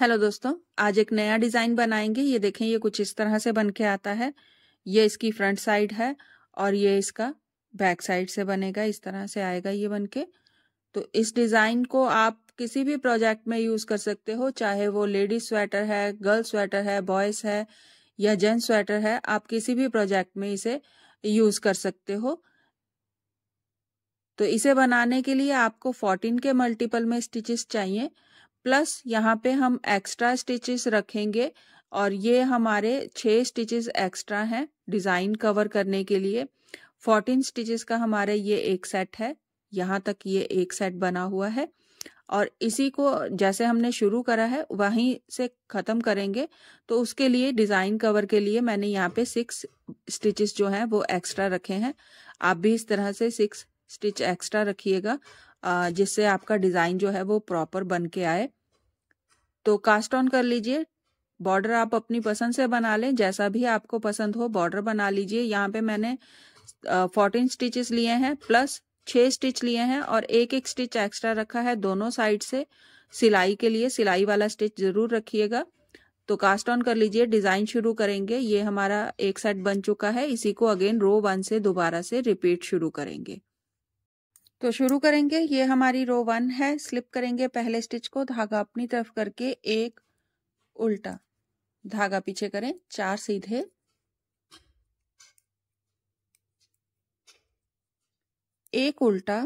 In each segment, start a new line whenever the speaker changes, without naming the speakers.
hello दोस्तों आज एक नया डिज़ाइन बनाएंगे ये देखें ये कुछ इस तरह से बन के आता है ये इसकी फ्रंट साइड है और ये इसका बैक साइड से बनेगा इस तरह से आएगा ये बन के तो इस डिज़ाइन को आप किसी भी प्रोजेक्ट में यूज़ कर सकते हो चाहे वो लेडीज स्वेटर है गर्ल स्वेटर है बॉयज़ है या जेंट्स स्वेटर है आप किसी भी प्रोजेक्ट में इसे यूज़ कर सकते हो तो इसे बनाने के लिए आपको फोर्टीन के मल्टीपल में स्टिचेस चाहिए प्लस यहाँ पे हम एक्स्ट्रा स्टिचेस रखेंगे और ये हमारे छः स्टिचेस एक्स्ट्रा हैं डिज़ाइन कवर करने के लिए फोर्टीन स्टिचेस का हमारे ये एक सेट है यहाँ तक ये एक सेट बना हुआ है और इसी को जैसे हमने शुरू करा है वहीं से ख़त्म करेंगे तो उसके लिए डिज़ाइन कवर के लिए मैंने यहाँ पे सिक्स स्टिचेस जो हैं वो एक्स्ट्रा रखे हैं आप भी इस तरह से सिक्स स्टिच एक्स्ट्रा रखिएगा जिससे आपका डिज़ाइन जो है वो प्रॉपर बन के आए तो कास्ट ऑन कर लीजिए बॉर्डर आप अपनी पसंद से बना लें जैसा भी आपको पसंद हो बॉर्डर बना लीजिए यहाँ पे मैंने फोर्टीन स्टिचेस लिए हैं प्लस छह स्टिच लिए हैं और एक एक स्टिच एक्स्ट्रा रखा है दोनों साइड से सिलाई के लिए सिलाई वाला स्टिच ज़रूर रखिएगा तो कास्ट ऑन कर लीजिए डिज़ाइन शुरू करेंगे ये हमारा एक सेट बन चुका है इसी को अगेन रो वन से दोबारा से रिपीट शुरू करेंगे तो शुरू करेंगे ये हमारी रो वन है स्लिप करेंगे पहले स्टिच को धागा अपनी तरफ करके एक उल्टा धागा पीछे करें चार सीधे एक उल्टा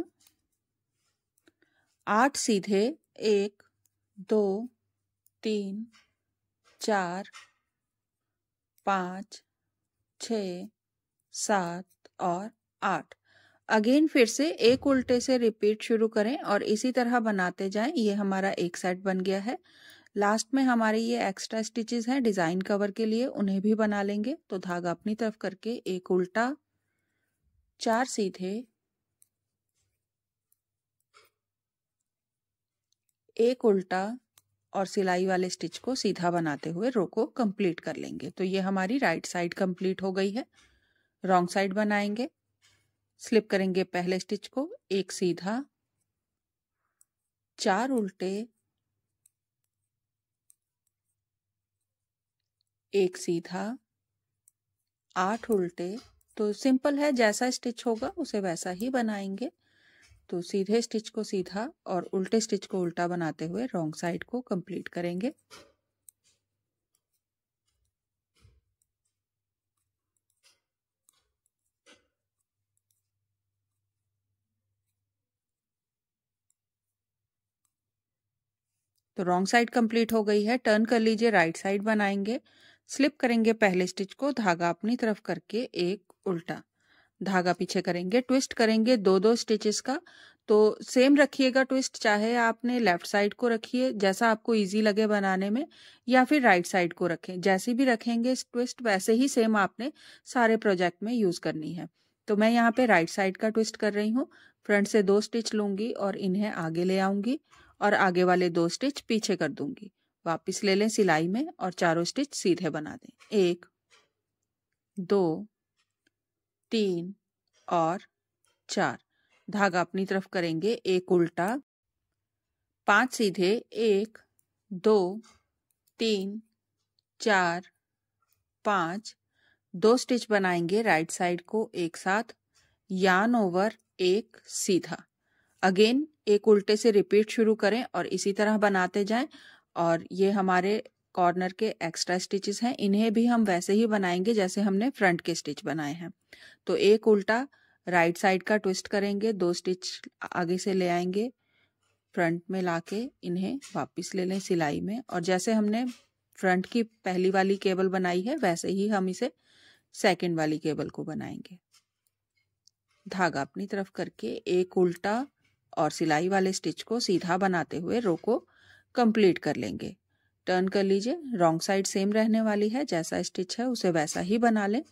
आठ सीधे एक दो तीन चार पांच छ सात और आठ अगेन फिर से एक उल्टे से रिपीट शुरू करें और इसी तरह बनाते जाएं ये हमारा एक सेट बन गया है लास्ट में हमारे ये एक्स्ट्रा स्टिचेस हैं डिज़ाइन कवर के लिए उन्हें भी बना लेंगे तो धागा अपनी तरफ करके एक उल्टा चार सीधे एक उल्टा और सिलाई वाले स्टिच को सीधा बनाते हुए रो को कंप्लीट कर लेंगे तो ये हमारी राइट साइड कंप्लीट हो गई है रॉन्ग साइड बनाएंगे स्लिप करेंगे पहले स्टिच को एक सीधा चार उल्टे एक सीधा आठ उल्टे तो सिंपल है जैसा स्टिच होगा उसे वैसा ही बनाएंगे तो सीधे स्टिच को सीधा और उल्टे स्टिच को उल्टा बनाते हुए रॉन्ग साइड को कंप्लीट करेंगे तो रॉन्ग साइड कंप्लीट हो गई है टर्न कर लीजिए राइट साइड बनाएंगे स्लिप करेंगे पहले स्टिच को धागा अपनी तरफ करके एक उल्टा धागा पीछे करेंगे ट्विस्ट करेंगे दो दो स्टिचेस का तो सेम रखिएगा ट्विस्ट चाहे आपने लेफ्ट साइड को रखिए जैसा आपको इजी लगे बनाने में या फिर राइट साइड को रखें जैसे भी रखेंगे ट्विस्ट वैसे ही सेम आपने सारे प्रोजेक्ट में यूज करनी है तो मैं यहाँ पे राइट साइड का ट्विस्ट कर रही हूँ फ्रंट से दो स्टिच लूंगी और इन्हें आगे ले आऊंगी और आगे वाले दो स्टिच पीछे कर दूंगी वापस ले लें सिलाई में और चारों स्टिच सीधे बना दें एक दो तीन और चार धागा अपनी तरफ करेंगे एक उल्टा पांच सीधे एक दो तीन चार पांच दो स्टिच बनाएंगे राइट साइड को एक साथ यान ओवर एक सीधा अगेन एक उल्टे से रिपीट शुरू करें और इसी तरह बनाते जाएं और ये हमारे कॉर्नर के एक्स्ट्रा स्टिचेस हैं इन्हें भी हम वैसे ही बनाएंगे जैसे हमने फ्रंट के स्टिच बनाए हैं तो एक उल्टा राइट साइड का ट्विस्ट करेंगे दो स्टिच आगे से ले आएंगे फ्रंट में लाके इन्हें वापस ले लें सिलाई में और जैसे हमने फ्रंट की पहली वाली केबल बनाई है वैसे ही हम इसे सेकंड वाली केबल को बनाएंगे धागा अपनी तरफ करके एक उल्टा और सिलाई वाले स्टिच को सीधा बनाते हुए रो को कंप्लीट कर लेंगे टर्न कर लीजिए रॉन्ग साइड सेम रहने वाली है जैसा स्टिच है उसे वैसा ही बना लें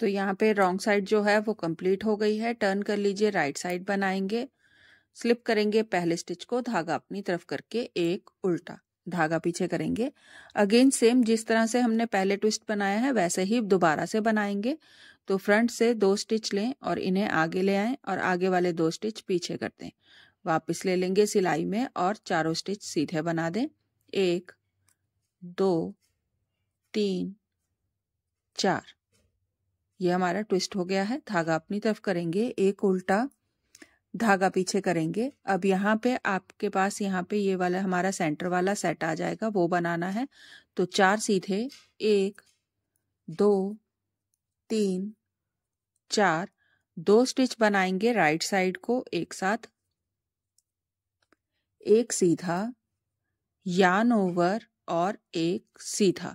तो यहाँ पे रॉन्ग साइड जो है वो कंप्लीट हो गई है टर्न कर लीजिए राइट साइड बनाएंगे स्लिप करेंगे पहले स्टिच को धागा अपनी तरफ करके एक उल्टा धागा पीछे करेंगे अगेन सेम जिस तरह से हमने पहले ट्विस्ट बनाया है वैसे ही दोबारा से बनाएंगे तो फ्रंट से दो स्टिच लें और इन्हें आगे ले आए और आगे वाले दो स्टिच पीछे कर दें वापिस ले लेंगे सिलाई में और चारों स्टिच सीधे बना दें एक दो तीन चार ये हमारा ट्विस्ट हो गया है धागा अपनी तरफ करेंगे एक उल्टा धागा पीछे करेंगे अब यहाँ पे आपके पास यहाँ पे ये वाला हमारा सेंटर वाला सेट आ जाएगा वो बनाना है तो चार सीधे एक दो तीन चार दो स्टिच बनाएंगे राइट साइड को एक साथ एक सीधा यान ओवर और एक सीधा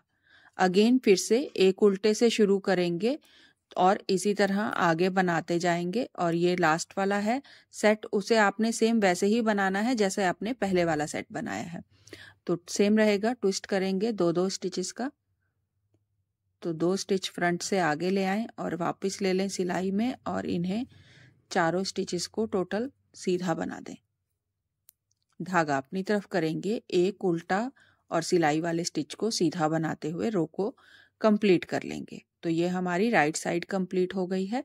अगेन फिर से एक उल्टे से शुरू करेंगे और इसी तरह आगे बनाते जाएंगे और ये लास्ट वाला है सेट उसे आपने सेम वैसे ही बनाना है जैसे आपने पहले वाला सेट बनाया है तो सेम रहेगा ट्विस्ट करेंगे दो दो स्टिचेस का तो दो स्टिच फ्रंट से आगे ले आएं और वापस ले लें सिलाई में और इन्हें चारों स्टिचेस को टोटल सीधा बना दें धागा अपनी तरफ करेंगे एक उल्टा और सिलाई वाले स्टिच को सीधा बनाते हुए रो को कंप्लीट कर लेंगे तो ये हमारी राइट साइड कंप्लीट हो गई है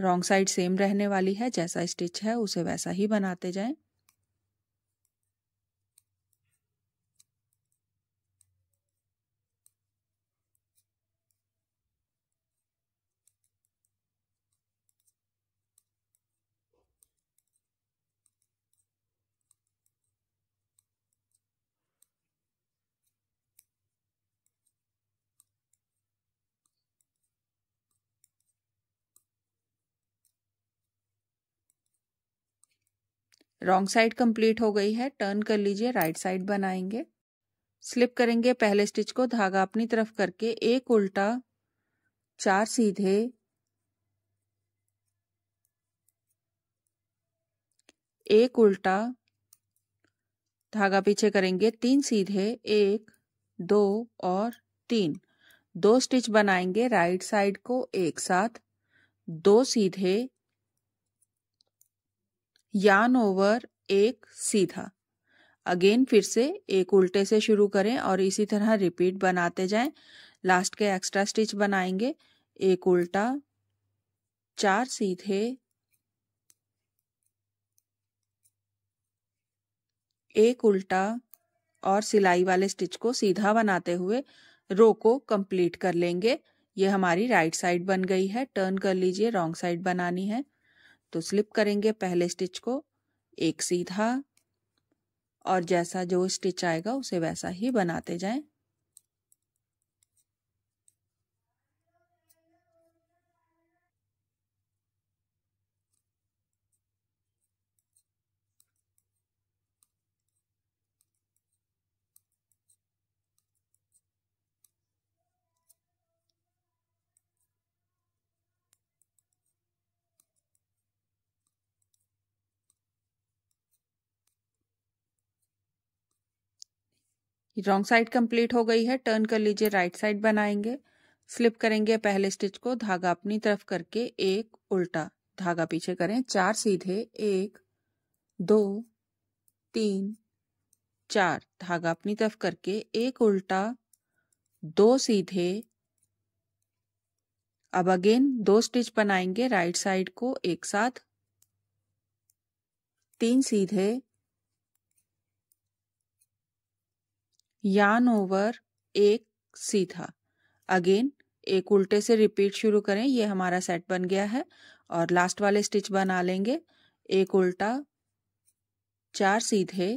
रॉन्ग साइड सेम रहने वाली है जैसा स्टिच है उसे वैसा ही बनाते जाएं रॉन्ग साइड कंप्लीट हो गई है टर्न कर लीजिए राइट साइड बनाएंगे स्लिप करेंगे पहले स्टिच को धागा अपनी तरफ करके एक उल्टा चार सीधे एक उल्टा धागा पीछे करेंगे तीन सीधे एक दो और तीन दो स्टिच बनाएंगे राइट साइड को एक साथ दो सीधे यान ओवर एक सीधा अगेन फिर से एक उल्टे से शुरू करें और इसी तरह रिपीट बनाते जाएं लास्ट के एक्स्ट्रा स्टिच बनाएंगे एक उल्टा चार सीधे एक उल्टा और सिलाई वाले स्टिच को सीधा बनाते हुए रो को कंप्लीट कर लेंगे ये हमारी राइट साइड बन गई है टर्न कर लीजिए रॉन्ग साइड बनानी है तो स्लिप करेंगे पहले स्टिच को एक सीधा और जैसा जो स्टिच आएगा उसे वैसा ही बनाते जाएं रॉन्ग साइड कंप्लीट हो गई है टर्न कर लीजिए राइट साइड बनाएंगे स्लिप करेंगे पहले स्टिच को धागा अपनी तरफ करके एक उल्टा धागा पीछे करें चार सीधे एक दो तीन चार धागा अपनी तरफ करके एक उल्टा दो सीधे अब अगेन दो स्टिच बनाएंगे राइट साइड को एक साथ तीन सीधे यान ओवर एक सीधा अगेन एक उल्टे से रिपीट शुरू करें ये हमारा सेट बन गया है और लास्ट वाले स्टिच बना लेंगे एक उल्टा चार सीधे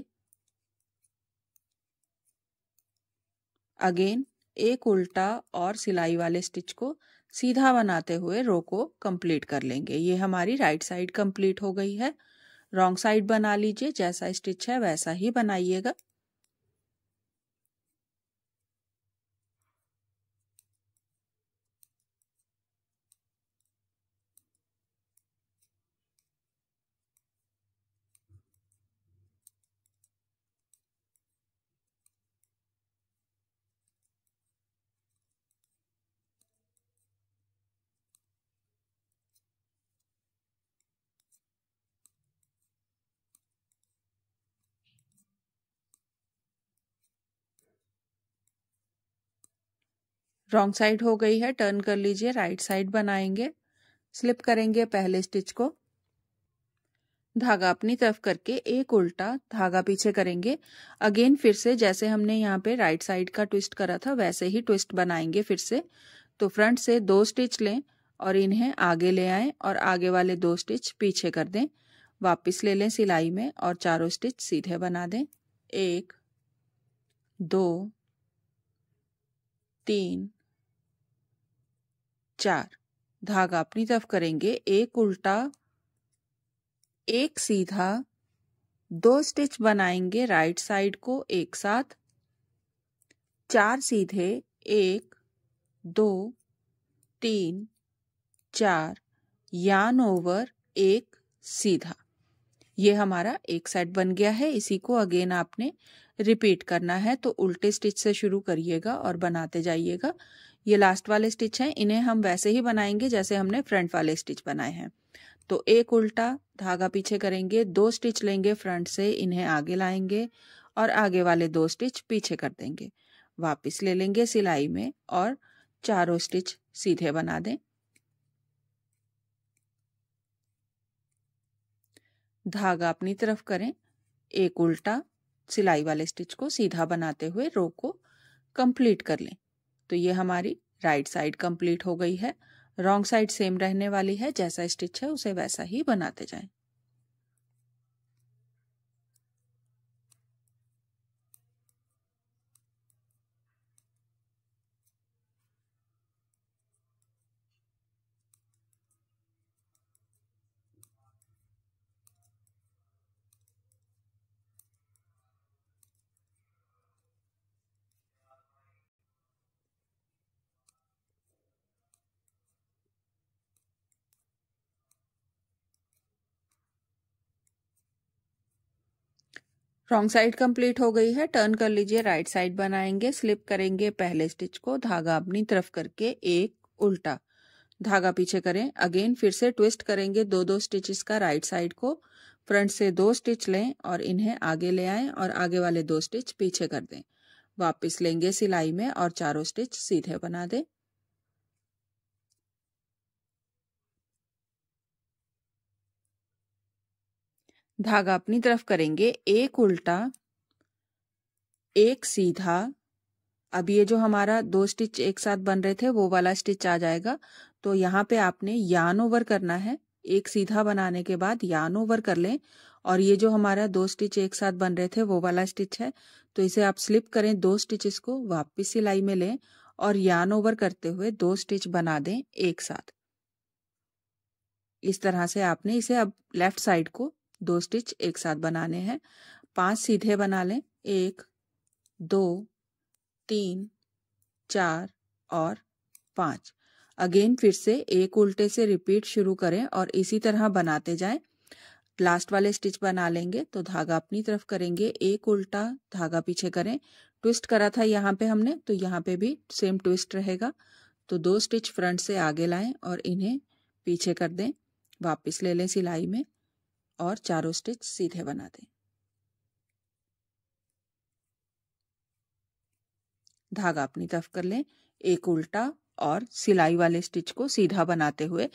अगेन एक उल्टा और सिलाई वाले स्टिच को सीधा बनाते हुए रो को कंप्लीट कर लेंगे ये हमारी राइट साइड कंप्लीट हो गई है रॉन्ग साइड बना लीजिए जैसा स्टिच है वैसा ही बनाइएगा रॉन्ग साइड हो गई है टर्न कर लीजिए राइट साइड बनाएंगे स्लिप करेंगे पहले स्टिच को धागा अपनी तरफ करके एक उल्टा धागा पीछे करेंगे अगेन फिर से जैसे हमने यहाँ पे राइट साइड का ट्विस्ट करा था वैसे ही ट्विस्ट बनाएंगे फिर से तो फ्रंट से दो स्टिच लें और इन्हें आगे ले आए और आगे वाले दो स्टिच पीछे कर दें वापस ले लें सिलाई में और चारों स्टिच सीधे बना दें एक दो तीन चार धागा अपनी तरफ करेंगे एक उल्टा एक सीधा दो स्टिच बनाएंगे राइट साइड को एक साथ चार सीधे एक दो तीन चार यान ओवर एक सीधा ये हमारा एक साइड बन गया है इसी को अगेन आपने रिपीट करना है तो उल्टे स्टिच से शुरू करिएगा और बनाते जाइएगा ये लास्ट वाले स्टिच हैं इन्हें हम वैसे ही बनाएंगे जैसे हमने फ्रंट वाले स्टिच बनाए हैं तो एक उल्टा धागा पीछे करेंगे दो स्टिच लेंगे फ्रंट से इन्हें आगे लाएंगे और आगे वाले दो स्टिच पीछे कर देंगे वापस ले लेंगे सिलाई में और चारों स्टिच सीधे बना दें धागा अपनी तरफ करें एक उल्टा सिलाई वाले स्टिच को सीधा बनाते हुए रो को कंप्लीट कर लें तो ये हमारी राइट साइड कंप्लीट हो गई है रॉन्ग साइड सेम रहने वाली है जैसा स्टिच है उसे वैसा ही बनाते जाएं रॉन्ग साइड कंप्लीट हो गई है टर्न कर लीजिए राइट साइड बनाएंगे स्लिप करेंगे पहले स्टिच को धागा अपनी तरफ करके एक उल्टा धागा पीछे करें अगेन फिर से ट्विस्ट करेंगे दो दो स्टिचेस का राइट साइड को फ्रंट से दो स्टिच लें और इन्हें आगे ले आएं और आगे वाले दो स्टिच पीछे कर दें वापस लेंगे सिलाई में और चारों स्टिच सीधे बना दें धागा अपनी तरफ करेंगे एक उल्टा एक सीधा अब ये जो हमारा दो स्टिच एक साथ बन रहे थे वो वाला स्टिच आ जाएगा तो यहाँ पे आपने यान ओवर करना है एक सीधा बनाने के बाद यान ओवर कर लें और ये जो हमारा दो स्टिच एक साथ बन रहे थे वो वाला स्टिच है तो इसे आप स्लिप करें दो स्टिचेस को वापस सिलाई में लें और यान ओवर करते हुए दो स्टिच बना दें एक साथ इस तरह से आपने इसे अब लेफ्ट साइड को दो स्टिच एक साथ बनाने हैं पांच सीधे बना लें एक दो तीन चार और पांच अगेन फिर से एक उल्टे से रिपीट शुरू करें और इसी तरह बनाते जाएं लास्ट वाले स्टिच बना लेंगे तो धागा अपनी तरफ करेंगे एक उल्टा धागा पीछे करें ट्विस्ट करा था यहाँ पे हमने तो यहाँ पे भी सेम ट्विस्ट रहेगा तो दो स्टिच फ्रंट से आगे लाएं और इन्हें पीछे कर दें वापस ले लें सिलाई में और चारों स्टिच सीधे बना दें धागा अपनी तरफ कर लें एक उल्टा और सिलाई वाले स्टिच को सीधा बनाते हुए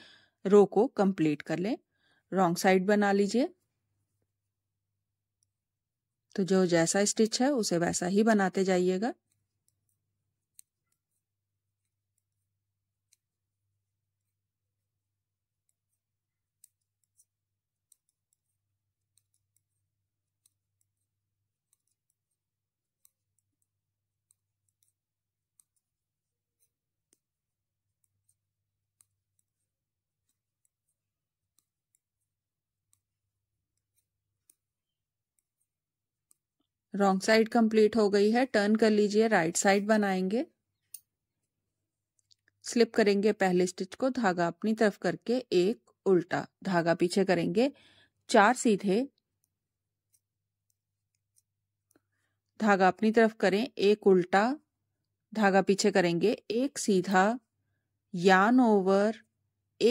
रो को कंप्लीट कर लें रॉन्ग साइड बना लीजिए तो जो जैसा स्टिच है उसे वैसा ही बनाते जाइएगा रॉन्ग साइड कंप्लीट हो गई है टर्न कर लीजिए राइट साइड बनाएंगे स्लिप करेंगे पहले स्टिच को धागा अपनी तरफ करके एक उल्टा धागा पीछे करेंगे चार सीधे धागा अपनी तरफ करें एक उल्टा धागा पीछे करेंगे एक सीधा यान ओवर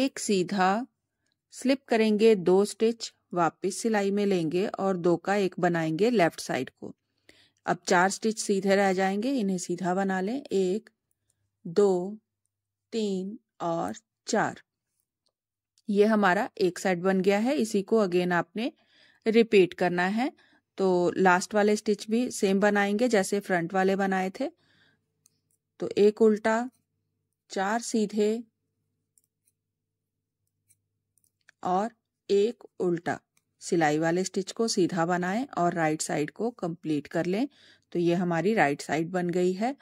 एक सीधा स्लिप करेंगे दो स्टिच वापस सिलाई में लेंगे और दो का एक बनाएंगे लेफ्ट साइड को अब चार स्टिच सीधे रह जाएंगे इन्हें सीधा बना लें एक दो तीन और चार ये हमारा एक साइड बन गया है इसी को अगेन आपने रिपीट करना है तो लास्ट वाले स्टिच भी सेम बनाएंगे जैसे फ्रंट वाले बनाए थे तो एक उल्टा चार सीधे और एक उल्टा सिलाई वाले स्टिच को सीधा बनाएं और राइट साइड को कंप्लीट कर लें तो ये हमारी राइट साइड बन गई है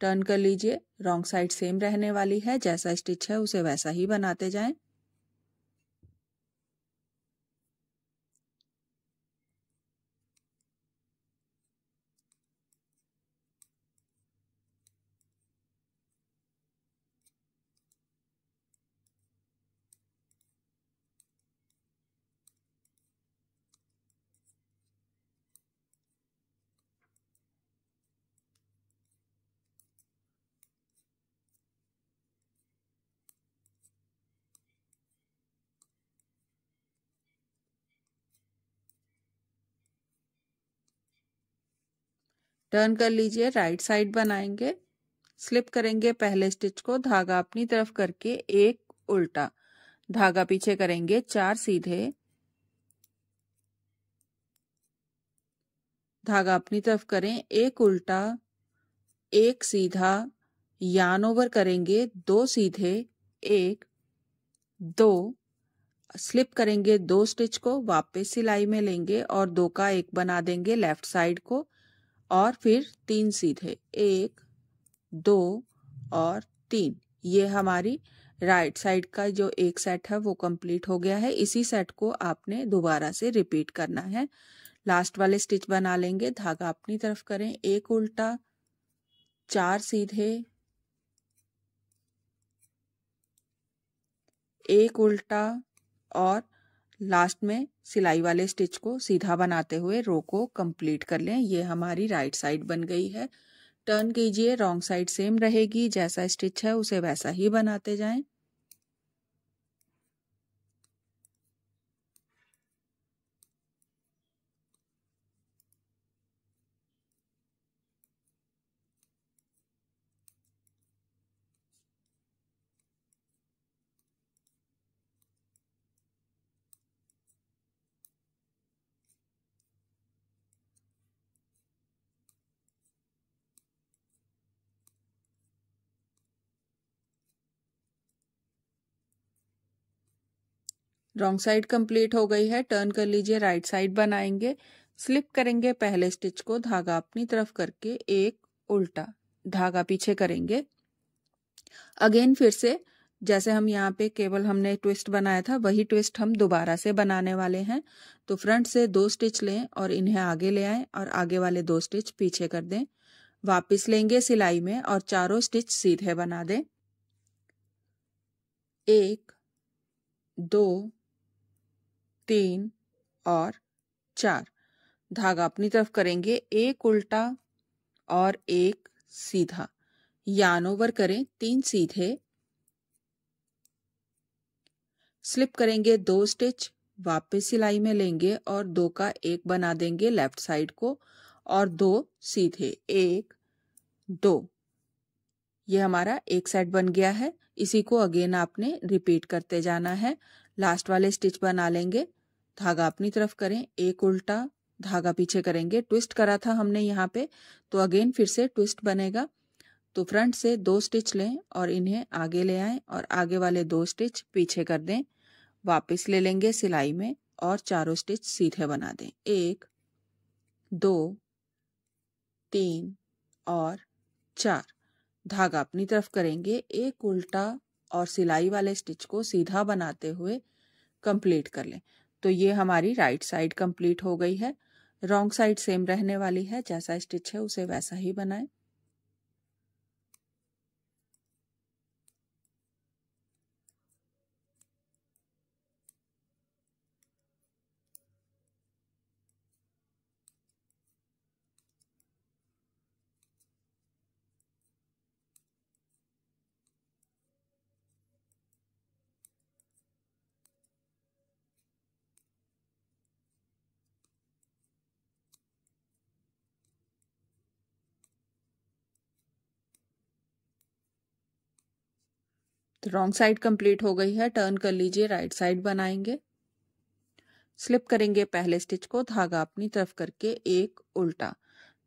टर्न कर लीजिए रॉन्ग साइड सेम रहने वाली है जैसा स्टिच है उसे वैसा ही बनाते जाएं टर्न कर लीजिए राइट साइड बनाएंगे स्लिप करेंगे पहले स्टिच को धागा अपनी तरफ करके एक उल्टा धागा पीछे करेंगे चार सीधे धागा अपनी तरफ करें एक उल्टा एक सीधा यान ओवर करेंगे दो सीधे एक दो स्लिप करेंगे दो स्टिच को वापस सिलाई में लेंगे और दो का एक बना देंगे लेफ्ट साइड को और फिर तीन सीधे एक दो और तीन ये हमारी राइट right साइड का जो एक सेट है वो कंप्लीट हो गया है इसी सेट को आपने दोबारा से रिपीट करना है लास्ट वाले स्टिच बना लेंगे धागा अपनी तरफ करें एक उल्टा चार सीधे एक उल्टा और लास्ट में सिलाई वाले स्टिच को सीधा बनाते हुए रो को कंप्लीट कर लें ये हमारी राइट साइड बन गई है टर्न कीजिए रॉन्ग साइड सेम रहेगी जैसा स्टिच है उसे वैसा ही बनाते जाएं रॉन्ग साइड कंप्लीट हो गई है टर्न कर लीजिए राइट साइड बनाएंगे स्लिप करेंगे पहले स्टिच को धागा अपनी तरफ करके एक उल्टा धागा पीछे करेंगे अगेन फिर से जैसे हम यहाँ पे केवल हमने ट्विस्ट बनाया था वही ट्विस्ट हम दोबारा से बनाने वाले हैं तो फ्रंट से दो स्टिच लें और इन्हें आगे ले आए और आगे वाले दो स्टिच पीछे कर दें वापस लेंगे सिलाई में और चारों स्टिच सीधे बना दें एक दो तीन और चार धागा अपनी तरफ करेंगे एक उल्टा और एक सीधा यान ओवर करें तीन सीधे स्लिप करेंगे दो स्टिच वापस सिलाई में लेंगे और दो का एक बना देंगे लेफ्ट साइड को और दो सीधे एक दो ये हमारा एक साइड बन गया है इसी को अगेन आपने रिपीट करते जाना है लास्ट वाले स्टिच बना लेंगे धागा अपनी तरफ करें एक उल्टा धागा पीछे करेंगे ट्विस्ट करा था हमने यहाँ पे तो अगेन फिर से ट्विस्ट बनेगा तो फ्रंट से दो स्टिच लें और इन्हें आगे ले आएं और आगे वाले दो स्टिच पीछे कर दें वापस ले लेंगे सिलाई में और चारों स्टिच सीधे बना दें एक दो तीन और चार धागा अपनी तरफ करेंगे एक उल्टा और सिलाई वाले स्टिच को सीधा बनाते हुए कंप्लीट कर लें तो ये हमारी राइट साइड कंप्लीट हो गई है रॉन्ग साइड सेम रहने वाली है जैसा स्टिच है उसे वैसा ही बनाएं तो रॉन्ग साइड कंप्लीट हो गई है टर्न कर लीजिए राइट साइड बनाएंगे स्लिप करेंगे पहले स्टिच को धागा अपनी तरफ करके एक उल्टा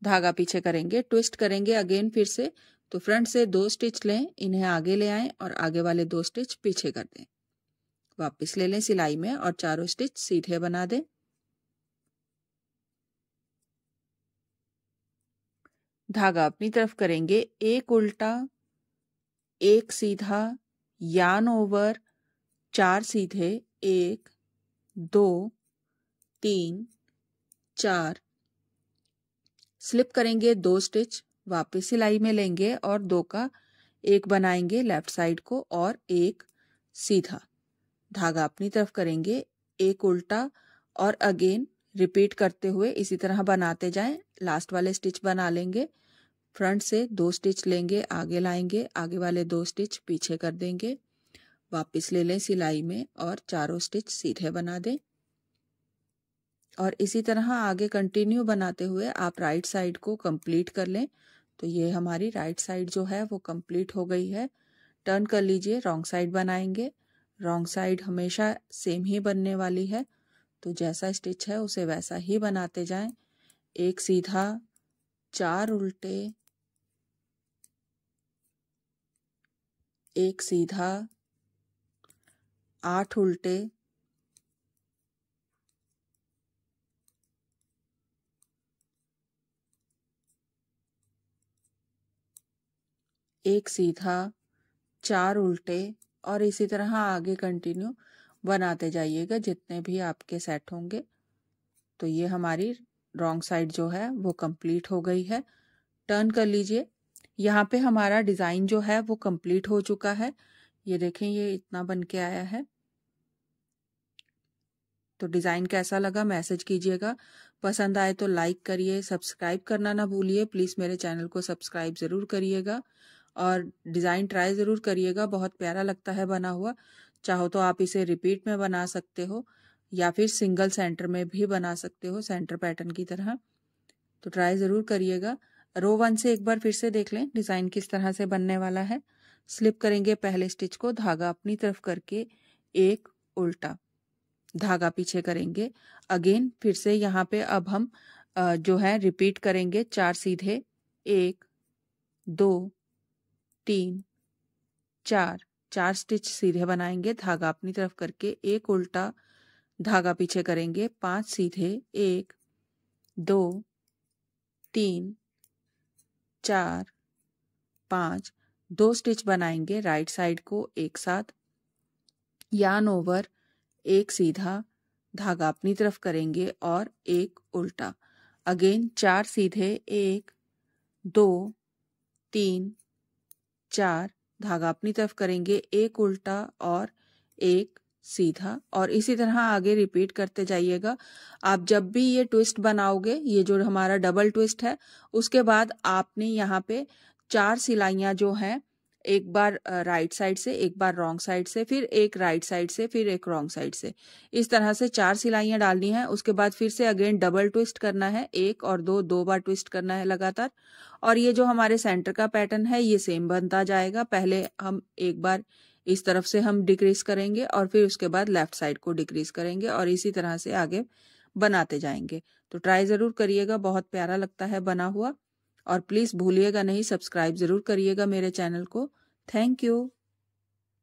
धागा पीछे करेंगे ट्विस्ट करेंगे अगेन फिर से तो फ्रंट से दो स्टिच लें इन्हें आगे ले आए और आगे वाले दो स्टिच पीछे कर दें वापस ले लें सिलाई में और चारों स्टिच सीधे बना दें धागा अपनी तरफ करेंगे एक उल्टा एक सीधा यान ओवर चार सीधे एक दो तीन चार स्लिप करेंगे दो स्टिच वापस सिलाई में लेंगे और दो का एक बनाएंगे लेफ्ट साइड को और एक सीधा धागा अपनी तरफ करेंगे एक उल्टा और अगेन रिपीट करते हुए इसी तरह बनाते जाएं लास्ट वाले स्टिच बना लेंगे फ्रंट से दो स्टिच लेंगे आगे लाएंगे आगे वाले दो स्टिच पीछे कर देंगे वापस ले लें सिलाई में और चारों स्टिच सीधे बना दें और इसी तरह आगे कंटिन्यू बनाते हुए आप राइट साइड को कंप्लीट कर लें तो ये हमारी राइट साइड जो है वो कंप्लीट हो गई है टर्न कर लीजिए रॉन्ग साइड बनाएंगे रॉन्ग साइड हमेशा सेम ही बनने वाली है तो जैसा स्टिच है उसे वैसा ही बनाते जाएं एक सीधा चार उल्टे एक सीधा आठ उल्टे एक सीधा चार उल्टे और इसी तरह आगे कंटिन्यू बनाते जाइएगा जितने भी आपके सेट होंगे तो ये हमारी रॉन्ग साइड जो है वो कंप्लीट हो गई है टर्न कर लीजिए यहाँ पे हमारा डिज़ाइन जो है वो कंप्लीट हो चुका है ये देखें ये इतना बन के आया है तो डिज़ाइन कैसा लगा मैसेज कीजिएगा पसंद आए तो लाइक करिए सब्सक्राइब करना ना भूलिए प्लीज़ मेरे चैनल को सब्सक्राइब ज़रूर करिएगा और डिज़ाइन ट्राई ज़रूर करिएगा बहुत प्यारा लगता है बना हुआ चाहो तो आप इसे रिपीट में बना सकते हो या फिर सिंगल सेंटर में भी बना सकते हो सेंटर पैटर्न की तरह तो ट्राई ज़रूर करिएगा रो वन से एक बार फिर से देख लें डिज़ाइन किस तरह से बनने वाला है स्लिप करेंगे पहले स्टिच को धागा अपनी तरफ करके एक उल्टा धागा पीछे करेंगे अगेन फिर से यहाँ पे अब हम जो है रिपीट करेंगे चार सीधे एक दो तीन चार चार स्टिच सीधे बनाएंगे धागा अपनी तरफ करके एक उल्टा धागा पीछे करेंगे पांच सीधे एक दो तीन चार पाँच दो स्टिच बनाएंगे राइट साइड को एक साथ यान ओवर एक सीधा धागा अपनी तरफ करेंगे और एक उल्टा अगेन चार सीधे एक दो तीन चार धागा अपनी तरफ करेंगे एक उल्टा और एक सीधा और इसी तरह आगे रिपीट करते जाइएगा आप जब भी ये ट्विस्ट बनाओगे ये जो हमारा डबल ट्विस्ट है उसके बाद आपने यहाँ पे चार सिलाइयाँ जो हैं एक बार राइट साइड से एक बार रॉन्ग साइड से फिर एक राइट साइड से फिर एक रॉन्ग साइड से इस तरह से चार सिलाइयाँ डालनी है उसके बाद फिर से अगेन डबल ट्विस्ट करना है एक और दो दो बार ट्विस्ट करना है लगातार और ये जो हमारे सेंटर का पैटर्न है ये सेम बनता जाएगा पहले हम एक बार इस तरफ से हम डिक्रीज करेंगे और फिर उसके बाद लेफ्ट साइड को डिक्रीज करेंगे और इसी तरह से आगे बनाते जाएंगे तो ट्राई ज़रूर करिएगा बहुत प्यारा लगता है बना हुआ और प्लीज़ भूलिएगा नहीं सब्सक्राइब ज़रूर करिएगा मेरे चैनल को थैंक यू